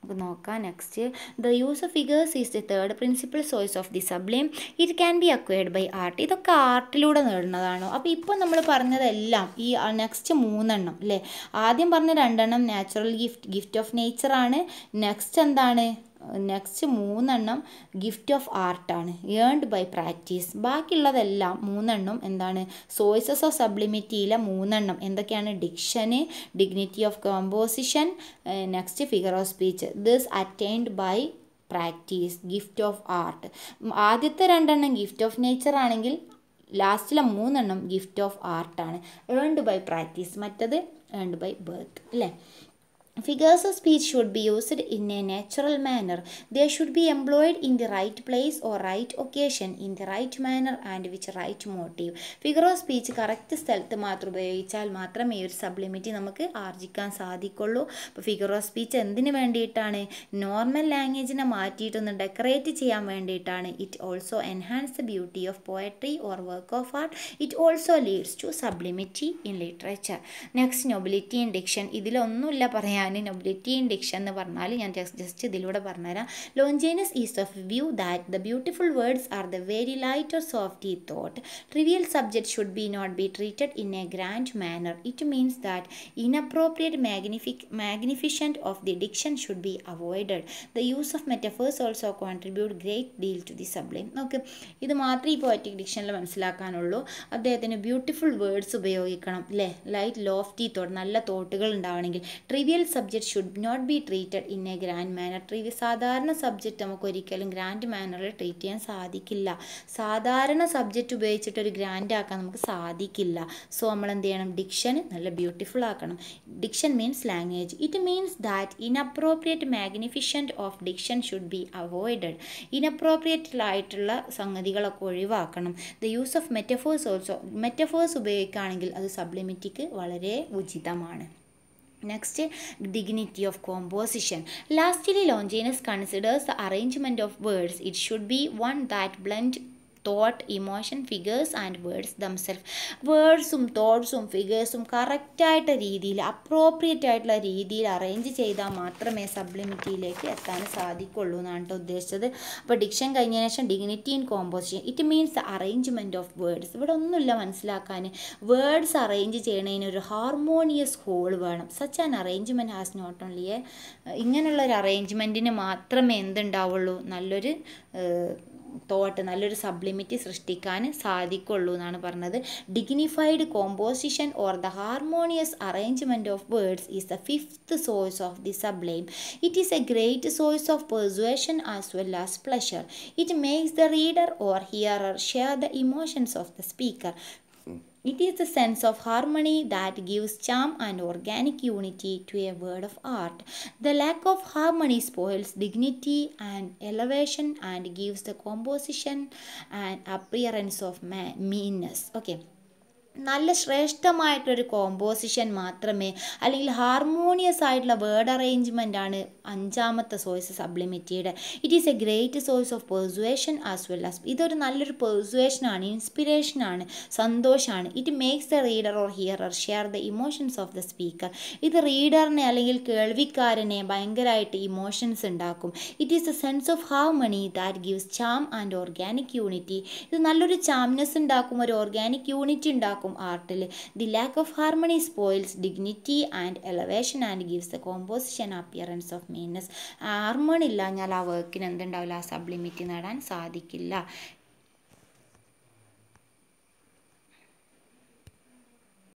നമുക്ക് നോക്കാം next the use of figures is the third principal source of the sublime it can be acquired by art ഇതൊക്കെ ആർട്ടിലൂടെ നേടുന്നതാണോ അപ്പോൾ ഇപ്പോൾ നമ്മൾ പറഞ്ഞതെല്ലാം ഈ നെക്സ്റ്റ് മൂന്നെണ്ണം അല്ലേ ആദ്യം പറഞ്ഞ രണ്ടെണ്ണം നാച്ചുറൽ ഗിഫ്റ്റ് ഗിഫ്റ്റ് ഓഫ് നേച്ചറാണ് നെക്സ്റ്റ് എന്താണ് നെക്സ്റ്റ് മൂന്നെണ്ണം ഗിഫ്റ്റ് ഓഫ് ആർട്ടാണ് ഏൺഡ് ബൈ പ്രാക്ടീസ് ബാക്കിയുള്ളതെല്ലാം മൂന്നെണ്ണം എന്താണ് സോഴ്സസ് ഓഫ് സബ്ലിമിറ്റിയിലെ മൂന്നെണ്ണം എന്തൊക്കെയാണ് diction dignity of composition next figure of speech this attained by practice gift of art ആദ്യത്തെ രണ്ടെണ്ണം ഗിഫ്റ്റ് ഓഫ് നേച്ചർ ആണെങ്കിൽ ലാസ്റ്റിലെ മൂന്നെണ്ണം ഗിഫ്റ്റ് ഓഫ് ആർട്ടാണ് ഏൺഡ് ബൈ പ്രാക്ടീസ് മറ്റത് ഏൺഡ് ബൈ ബർത്ത് അല്ലേ figures of speech should be used in a natural manor They should be employed in the right place or right occasion in the right manner and which right motive figure of speech correct സ്ഥലത്ത് മാത്രം ഉപയോഗിച്ചാൽ മാത്രമേ ഈ ഒരു sublimity നമുക്ക് ആർജിക്കാൻ സാധിക്കുള്ളൂ അപ്പോൾ figure of speech എന്തിന് വേണ്ടിയിട്ടാണ് നോർമൽ ലാംഗ്വേജിനെ മാറ്റിയിട്ടൊന്ന് ഡെക്കറേറ്റ് ചെയ്യാൻ വേണ്ടിയിട്ടാണ് it also enhance the beauty of poetry or work of art it also leads to sublimity in literature next nobility in diction ഇതിലൊന്നുമില്ല പറയാൻ ആൻഡ് നൊബിലിറ്റി ഡിക്ഷൻ എന്ന് പറഞ്ഞാൽ ഞാൻ ജസ്റ്റ് ഇതിലൂടെ പറഞ്ഞുതരാം Longinus is of view that the beautiful words are the very light or soft ഈ thought trivial subject should be not be treated in a grand manner it means that inappropriate magnific magnificent of the diction should be avoided the use of metaphors also contribute great deal to the sublime okay ഇത് മാത്രമേ ഈ poetic ഡിക്ഷനിൽ മനസ്സിലാക്കാനുള്ളൂ അദ്ദേഹത്തിന് beautiful words ഉപയോഗിക്കണം അല്ലേ light lofty thought നല്ല തോട്ടുകൾ ഉണ്ടാവണമെങ്കിൽ trivial subject should not be treated in a grand manner treat സാധാരണ സബ്ജക്റ്റ് നമുക്ക് ഒരിക്കലും ഗ്രാൻഡ് മാനറിൽ ട്രീറ്റ് ചെയ്യാൻ സാധിക്കില്ല സാധാരണ സബ്ജക്റ്റ് ഉപയോഗിച്ചിട്ട് ഒരു ഗ്രാൻഡ് ആക്കാൻ നമുക്ക് സാധിക്കില്ല സോ നമ്മൾ എന്ത് ചെയ്യണം ഡിക്ഷൻ നല്ല ബ്യൂട്ടിഫുൾ ആക്കണം diction means language it means that inappropriate magnificent of diction should be avoided ആയിട്ടുള്ള സംഗതികളൊക്കെ ഒഴിവാക്കണം the use of metaphors also metaphors ഉപയോഗിക്കുകയാണെങ്കിൽ അത് സബ്ലിമിറ്റിക്ക് വളരെ ഉചിതമാണ് Next, dignity of composition. Lastly, Longinus considers the arrangement of words. It should be one that blend thought emotion figures and words themselves വേർഡ്സും തോട്ട്സും ഫിഗേഴ്സും കറക്റ്റായിട്ട രീതിയിൽ അപ്രോപ്രിയറ്റ് ആയിട്ടുള്ള രീതിയിൽ അറേഞ്ച് ചെയ്താൽ മാത്രമേ സബ്ലിമിറ്റിയിലേക്ക് എത്താൻ സാധിക്കുള്ളൂ എന്നാണ് കേട്ടോ ഉദ്ദേശിച്ചത് അപ്പോൾ ഡിക്ഷൻ കഴിഞ്ഞതിന് ശേഷം dignity in composition it means arrangement of words ഇവിടെ ഒന്നുമില്ല മനസ്സിലാക്കാൻ വേർഡ്സ് അറേഞ്ച് ചെയ്യണതിന് ഒരു ഹാർമോണിയസ് ഹോൾ വേണം such an arrangement has not only a ഇങ്ങനെയുള്ള ഒരു അറേഞ്ച്മെൻറ്റിന് മാത്രമേ എന്തുണ്ടാവുള്ളൂ നല്ലൊരു തോട്ട് നല്ലൊരു സബ്ലിമിറ്റി സൃഷ്ടിക്കാൻ സാധിക്കുള്ളൂ എന്നാണ് പറഞ്ഞത് dignified composition or the harmonious arrangement of words is the fifth source of the sublime it is a great source of persuasion as well as pleasure it makes the reader or hearer share the emotions of the speaker It is the sense of harmony that gives charm and organic unity to a word of art. The lack of harmony spoils dignity and elevation and gives the composition an appearance of meanness. Okay. നല്ല ശ്രേഷ്ഠമായിട്ടൊരു composition മാത്രമേ അല്ലെങ്കിൽ harmonious ആയിട്ടുള്ള word arrangement ആണ് അഞ്ചാമത്തെ source സബ്ലിമിറ്റിയുടെ it is a great source of persuasion as well as ഇതൊരു നല്ലൊരു പെർസുവേഷനാണ് ഇൻസ്പിറേഷനാണ് സന്തോഷമാണ് it makes the reader or hearer share the emotions of the speaker ഇത് റീഡറിനെ അല്ലെങ്കിൽ കേൾവിക്കാരനെ ഭയങ്കരമായിട്ട് ഇമോഷൻസ് ഉണ്ടാക്കും it is a sense of harmony that gives charm and organic unity ഇത് നല്ലൊരു ചാംനെസ് ഉണ്ടാക്കും ഒരു ഓർഗാനിക് യൂണിറ്റി ഉണ്ടാക്കും ഉണ്ടാക്കും ആർട്ടിൽ the lack of harmony spoils dignity and elevation and gives the composition appearance of meanness harmony ഇല്ലാഞ്ഞാൽ ആ വർക്കിന് എന്തുണ്ടാവില്ല ആ സബ്ലിമിറ്റി നേടാൻ സാധിക്കില്ല